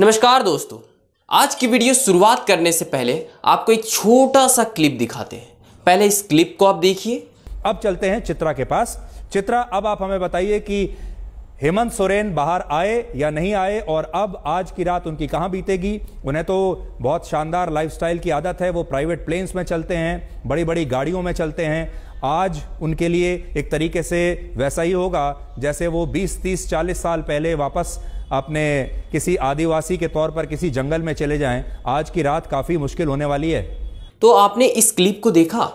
नमस्कार दोस्तों आज की वीडियो शुरुआत करने से पहले आपको एक छोटा सा क्लिप दिखाते हैं पहले इस क्लिप को आप देखिए अब चलते हैं चित्रा के पास चित्रा अब आप हमें बताइए कि हेमंत सोरेन बाहर आए या नहीं आए और अब आज की रात उनकी कहाँ बीतेगी उन्हें तो बहुत शानदार लाइफस्टाइल की आदत है वो प्राइवेट प्लेन्स में चलते हैं बड़ी बड़ी गाड़ियों में चलते हैं आज उनके लिए एक तरीके से वैसा ही होगा जैसे वो 20, 30, 40 साल पहले वापस अपने किसी आदिवासी के तौर पर किसी जंगल में चले जाएं आज की रात काफ़ी मुश्किल होने वाली है तो आपने इस क्लिप को देखा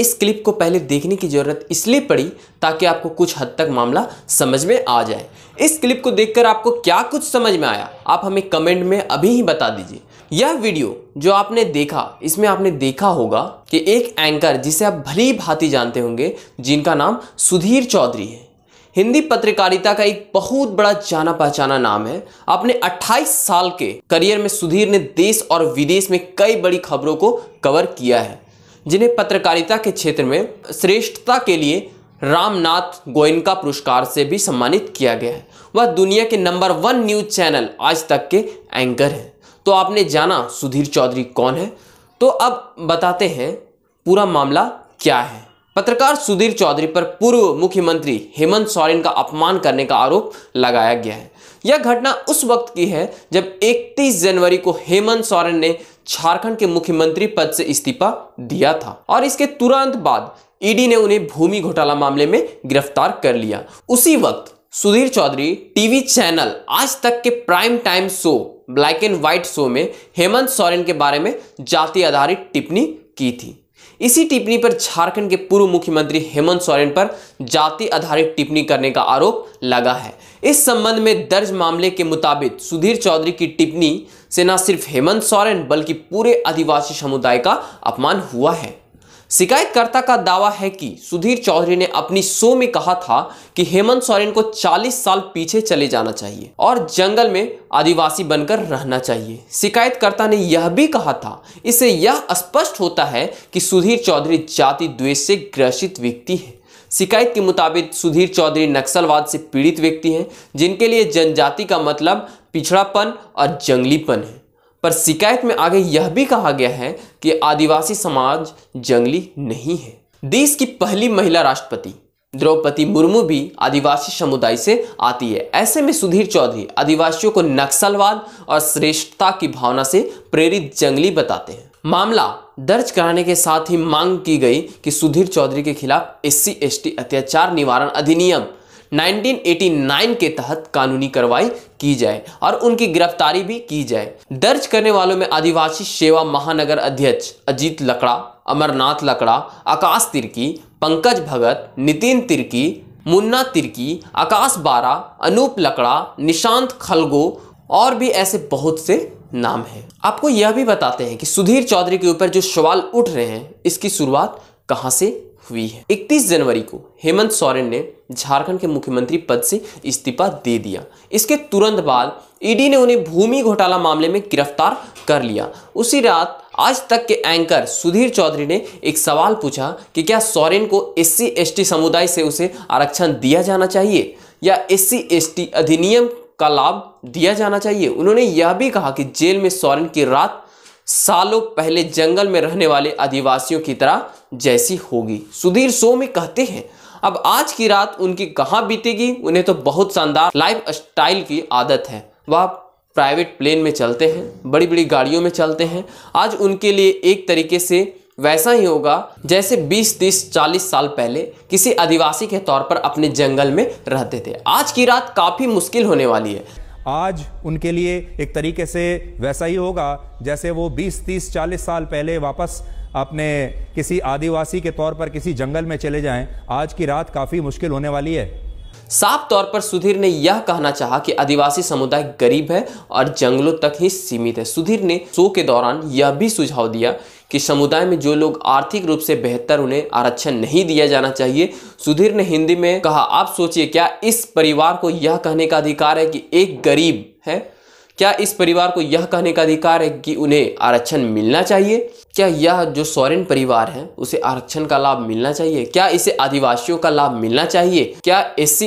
इस क्लिप को पहले देखने की ज़रूरत इसलिए पड़ी ताकि आपको कुछ हद तक मामला समझ में आ जाए इस क्लिप को देखकर आपको क्या कुछ समझ में आया आप हमें कमेंट में अभी ही बता दीजिए यह वीडियो जो आपने देखा इसमें आपने देखा होगा कि एक एंकर जिसे आप भली भांति जानते होंगे जिनका नाम सुधीर चौधरी है हिंदी पत्रकारिता का एक बहुत बड़ा जाना पहचाना नाम है अपने 28 साल के करियर में सुधीर ने देश और विदेश में कई बड़ी खबरों को कवर किया है जिन्हें पत्रकारिता के क्षेत्र में श्रेष्ठता के लिए रामनाथ गोयनका पुरस्कार से भी सम्मानित किया गया है वह दुनिया के number one news channel Aaj Tak के एंकर हैं तो आपने जाना सुधीर चौधरी कौन है तो अब बताते हैं पूरा मामला क्या है पत्रकार सुधीर चौधरी पर पूर्व मुख्यमंत्री हेमंत सोरेन का अपमान करने का आरोप लगाया गया है यह घटना उस वक्त की है जब 31 जनवरी को हेमंत सोरेन ने झारखंड के मुख्यमंत्री पद से इस्तीफा दिया था और इसके तुरंत बाद ईडी ने उन्हें भूमि घोटाला मामले में गिरफ्तार कर लिया उसी वक्त सुधीर चौधरी टीवी चैनल आज तक के prime time show black and white show में हेमंत सोरेन के बारे में जाति आधारित टिप्पणी की थी इसी टिप्पणी पर झारखंड के पूर्व मुख्यमंत्री हेमंत सोरेन पर जाति आधारित टिप्पणी करने का आरोप लगा है इस संबंध में दर्ज मामले के मुताबिक सुधीर चौधरी की टिप्पणी से न सिर्फ हेमंत सोरेन बल्कि पूरे आदिवासी समुदाय का अपमान हुआ है शिकायतकर्ता का दावा है कि सुधीर चौधरी ने अपनी शो में कहा था कि हेमंत सोरेन को 40 साल पीछे चले जाना चाहिए और जंगल में आदिवासी बनकर रहना चाहिए शिकायतकर्ता ने यह भी कहा था इससे यह स्पष्ट होता है कि सुधीर चौधरी जाति द्वेष से ग्रसित व्यक्ति है शिकायत के मुताबिक सुधीर चौधरी नक्सलवाद से पीड़ित व्यक्ति हैं जिनके लिए जनजाति का मतलब पिछड़ापन और जंगलीपन है पर शिकायत में आगे यह भी कहा गया है कि आदिवासी समाज जंगली नहीं है देश की पहली महिला राष्ट्रपति द्रौपदी मुर्मू भी आदिवासी समुदाय से आती है ऐसे में सुधीर चौधरी आदिवासियों को नक्सलवाद और श्रेष्ठता की भावना से प्रेरित जंगली बताते हैं मामला दर्ज कराने के साथ ही मांग की गई कि सुधीर चौधरी के खिलाफ एस सी अत्याचार निवारण अधिनियम 1989 के तहत कानूनी कार्रवाई की जाए और उनकी गिरफ्तारी भी की जाए दर्ज करने वालों में आदिवासी सेवा महानगर अध्यक्ष अजीत लकड़ा अमरनाथ लकड़ा आकाश तिर्की पंकज भगत नितिन तिर्की मुन्ना तिर्की आकाश बारा अनूप लकड़ा निशांत खलगो और भी ऐसे बहुत से नाम हैं आपको यह भी बताते हैं कि सुधीर चौधरी के ऊपर जो सवाल उठ रहे हैं इसकी शुरुआत कहाँ से हुई है 31 जनवरी को हेमंत सोरेन ने झारखंड के मुख्यमंत्री पद से इस्तीफा दे दिया इसके तुरंत बाद ईडी ने उन्हें भूमि घोटाला मामले में गिरफ्तार कर लिया उसी रात आज तक के एंकर सुधीर चौधरी ने एक सवाल पूछा कि क्या सोरेन को एस सी समुदाय से उसे आरक्षण दिया जाना चाहिए या एस सी अधिनियम का लाभ दिया जाना चाहिए उन्होंने यह भी कहा कि जेल में सोरेन की रात सालों पहले जंगल में रहने वाले आदिवासियों की तरह जैसी होगी सुधीर सो में कहते हैं अब आज की रात उनकी कहाँ बीतेगी उन्हें तो बहुत शानदार लाइफ स्टाइल की आदत है वह प्राइवेट प्लेन में चलते हैं बड़ी बड़ी गाड़ियों में चलते हैं आज उनके लिए एक तरीके से वैसा ही होगा जैसे 20, 30, 40 साल पहले किसी आदिवासी के तौर पर अपने जंगल में रहते थे आज की रात काफ़ी मुश्किल होने वाली है आज उनके लिए एक तरीके से वैसा ही होगा जैसे वो 20, 30, 40 साल पहले वापस अपने किसी आदिवासी के तौर पर किसी जंगल में चले जाएं आज की रात काफ़ी मुश्किल होने वाली है साफ तौर पर सुधीर ने यह कहना चाहा कि आदिवासी समुदाय गरीब है और जंगलों तक ही सीमित है सुधीर ने शो के दौरान यह भी सुझाव दिया कि समुदाय में जो लोग आर्थिक रूप से बेहतर उन्हें आरक्षण नहीं दिया जाना चाहिए सुधीर ने हिंदी में कहा आप सोचिए क्या इस परिवार को यह कहने का अधिकार है कि एक गरीब है क्या इस परिवार को यह कहने का अधिकार है कि उन्हें आरक्षण मिलना चाहिए क्या यह जो सौरेन परिवार है उसे आरक्षण का लाभ मिलना चाहिए क्या इसे आदिवासियों का लाभ मिलना चाहिए क्या एस सी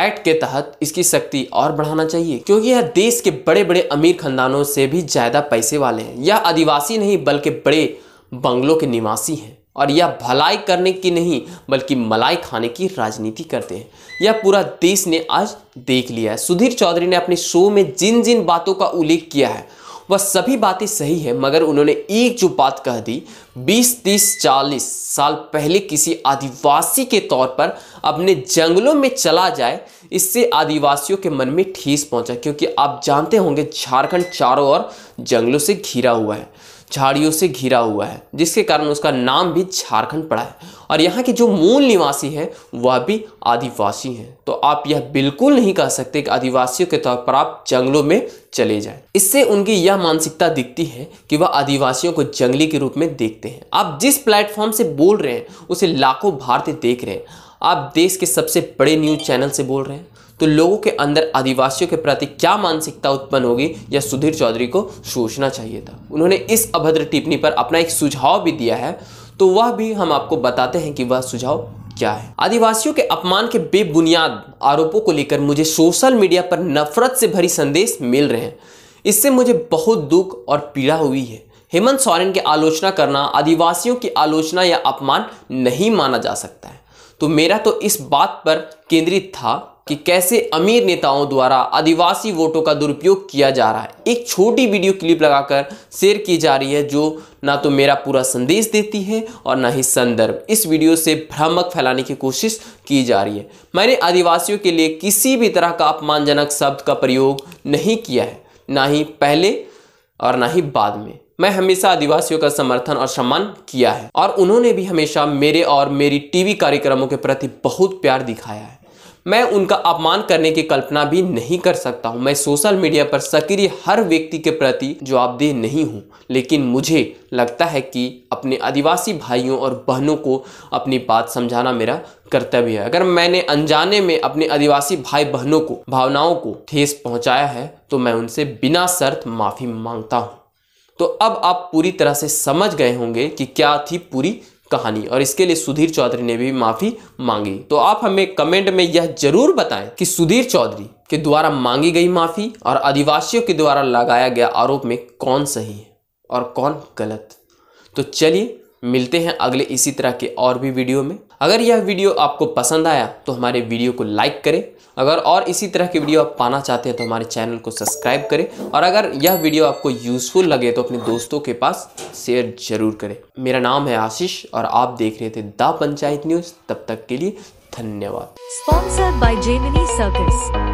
एक्ट के तहत इसकी शक्ति और बढ़ाना चाहिए क्योंकि यह देश के बड़े बड़े अमीर खानदानों से भी ज़्यादा पैसे वाले हैं यह आदिवासी नहीं बल्कि बड़े बंगलों के निवासी हैं और यह भलाई करने की नहीं बल्कि मलाई खाने की राजनीति करते हैं यह पूरा देश ने आज देख लिया है सुधीर चौधरी ने अपने शो में जिन जिन बातों का उल्लेख किया है वह सभी बातें सही है मगर उन्होंने एक जो बात कह दी 20, 30, 40 साल पहले किसी आदिवासी के तौर पर अपने जंगलों में चला जाए इससे आदिवासियों के मन में ठेस पहुंचा क्योंकि आप जानते होंगे झारखंड चारों ओर जंगलों से घिरा हुआ है झाड़ियों से घिरा हुआ है जिसके कारण उसका नाम भी झारखंड पड़ा है और यहाँ के जो मूल निवासी हैं वह भी आदिवासी हैं तो आप यह बिल्कुल नहीं कह सकते कि आदिवासियों के तौर पर आप जंगलों में चले जाएं इससे उनकी यह मानसिकता दिखती है कि वह आदिवासियों को जंगली के रूप में देखते हैं आप जिस प्लेटफॉर्म से बोल रहे हैं उसे लाखों भारतीय देख रहे हैं आप देश के सबसे बड़े न्यूज़ चैनल से बोल रहे हैं तो लोगों के अंदर आदिवासियों के प्रति क्या मानसिकता उत्पन्न होगी यह सुधीर चौधरी को सोचना चाहिए था उन्होंने इस अभद्र टिप्पणी पर अपना एक सुझाव भी दिया है तो वह भी हम आपको बताते हैं कि वह सुझाव क्या है आदिवासियों के अपमान के बेबुनियाद आरोपों को लेकर मुझे सोशल मीडिया पर नफरत से भरी संदेश मिल रहे हैं इससे मुझे बहुत दुख और पीड़ा हुई है हेमंत सोरेन की आलोचना करना आदिवासियों की आलोचना या अपमान नहीं माना जा सकता है तो मेरा तो इस बात पर केंद्रित था कि कैसे अमीर नेताओं द्वारा आदिवासी वोटों का दुरुपयोग किया जा रहा है एक छोटी वीडियो क्लिप लगाकर शेयर की जा रही है जो ना तो मेरा पूरा संदेश देती है और ना ही संदर्भ इस वीडियो से भ्रामक फैलाने की कोशिश की जा रही है मैंने आदिवासियों के लिए किसी भी तरह का अपमानजनक शब्द का प्रयोग नहीं किया है ना ही पहले और ना ही बाद में मैं हमेशा आदिवासियों का समर्थन और सम्मान किया है और उन्होंने भी हमेशा मेरे और मेरी टीवी कार्यक्रमों के प्रति बहुत प्यार दिखाया है मैं उनका अपमान करने की कल्पना भी नहीं कर सकता हूं मैं सोशल मीडिया पर सक्रिय हर व्यक्ति के प्रति जवाबदेह नहीं हूं लेकिन मुझे लगता है कि अपने आदिवासी भाइयों और बहनों को अपनी बात समझाना मेरा कर्तव्य है अगर मैंने अनजाने में अपने आदिवासी भाई बहनों को भावनाओं को ठेस पहुंचाया है तो मैं उनसे बिना शर्त माफ़ी मांगता हूँ तो अब आप पूरी तरह से समझ गए होंगे कि क्या थी पूरी कहानी और इसके लिए सुधीर चौधरी ने भी माफी मांगी तो आप हमें कमेंट में यह जरूर बताएं कि सुधीर चौधरी के द्वारा मांगी गई माफी और आदिवासियों के द्वारा लगाया गया आरोप में कौन सही है और कौन गलत तो चलिए मिलते हैं अगले इसी तरह के और भी वीडियो में अगर यह वीडियो आपको पसंद आया तो हमारे वीडियो को लाइक करें अगर और इसी तरह की वीडियो आप पाना चाहते हैं तो हमारे चैनल को सब्सक्राइब करें और अगर यह वीडियो आपको यूज़फुल लगे तो अपने दोस्तों के पास शेयर जरूर करें मेरा नाम है आशीष और आप देख रहे थे द पंचायत न्यूज़ तब तक के लिए धन्यवाद स्पॉन्सर्ड बाय जेमिनी